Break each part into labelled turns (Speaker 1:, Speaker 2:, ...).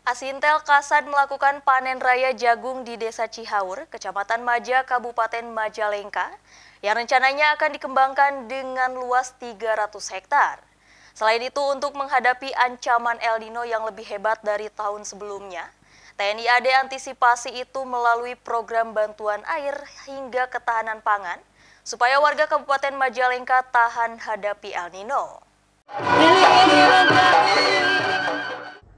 Speaker 1: Asintel Kasan melakukan panen raya jagung di Desa Cihaur, Kecamatan Maja, Kabupaten Majalengka, yang rencananya akan dikembangkan dengan luas 300 hektar. Selain itu, untuk menghadapi ancaman El Nino yang lebih hebat dari tahun sebelumnya, TNI AD antisipasi itu melalui program bantuan air hingga ketahanan pangan, supaya warga Kabupaten Majalengka tahan hadapi El Nino.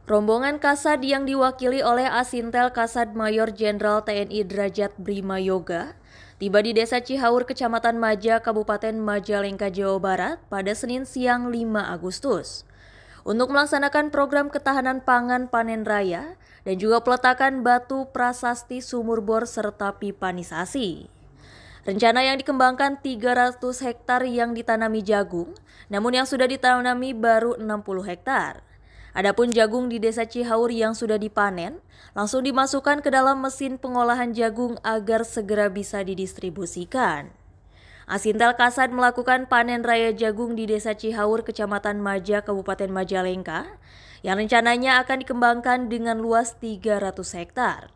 Speaker 1: Rombongan Kasad yang diwakili oleh Asintel Kasad Mayor Jenderal TNI Derajat Brima Yoga tiba di Desa Cihaur, Kecamatan Maja, Kabupaten Majalengka, Jawa Barat pada Senin siang 5 Agustus. Untuk melaksanakan program ketahanan pangan panen raya dan juga peletakan batu prasasti sumur bor serta pipanisasi. Rencana yang dikembangkan 300 hektar yang ditanami jagung, namun yang sudah ditanami baru 60 hektar. Adapun jagung di desa Cihaur yang sudah dipanen, langsung dimasukkan ke dalam mesin pengolahan jagung agar segera bisa didistribusikan. Asintel Kasat melakukan panen raya jagung di Desa Cihaur, Kecamatan Maja, Kabupaten Majalengka, yang rencananya akan dikembangkan dengan luas 300 hektar.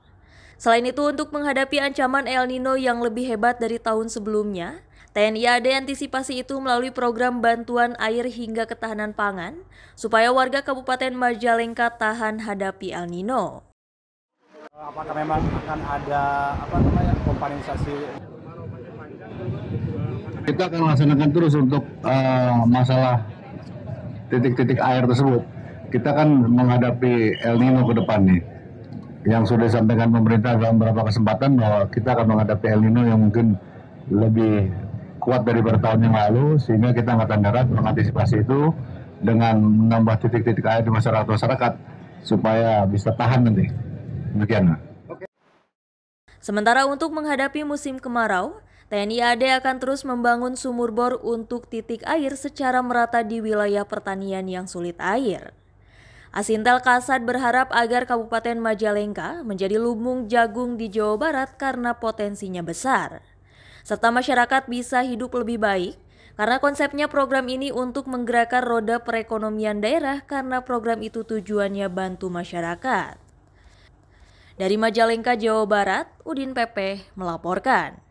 Speaker 1: Selain itu, untuk menghadapi ancaman El Nino yang lebih hebat dari tahun sebelumnya, TNI AD antisipasi itu melalui program bantuan air hingga ketahanan pangan, supaya warga Kabupaten Majalengka tahan hadapi El Nino.
Speaker 2: Apakah memang akan ada apa namanya kompensasi? Kita akan laksanakan terus untuk uh, masalah titik-titik air tersebut. Kita kan menghadapi El Nino ke depan nih. Yang sudah disampaikan pemerintah dalam beberapa kesempatan bahwa kita akan menghadapi El Nino yang mungkin lebih kuat dari bertahun yang lalu sehingga kita Angkatan Darat mengantisipasi itu dengan menambah titik-titik air di masyarakat-masyarakat supaya bisa tahan nanti. Demikian.
Speaker 1: Sementara untuk menghadapi musim kemarau, TNI AD akan terus membangun sumur bor untuk titik air secara merata di wilayah pertanian yang sulit air. Asintel Kasat berharap agar Kabupaten Majalengka menjadi lumbung jagung di Jawa Barat karena potensinya besar serta masyarakat bisa hidup lebih baik karena konsepnya program ini untuk menggerakkan roda perekonomian daerah karena program itu tujuannya bantu masyarakat. Dari Majalengka, Jawa Barat, Udin Pepe melaporkan.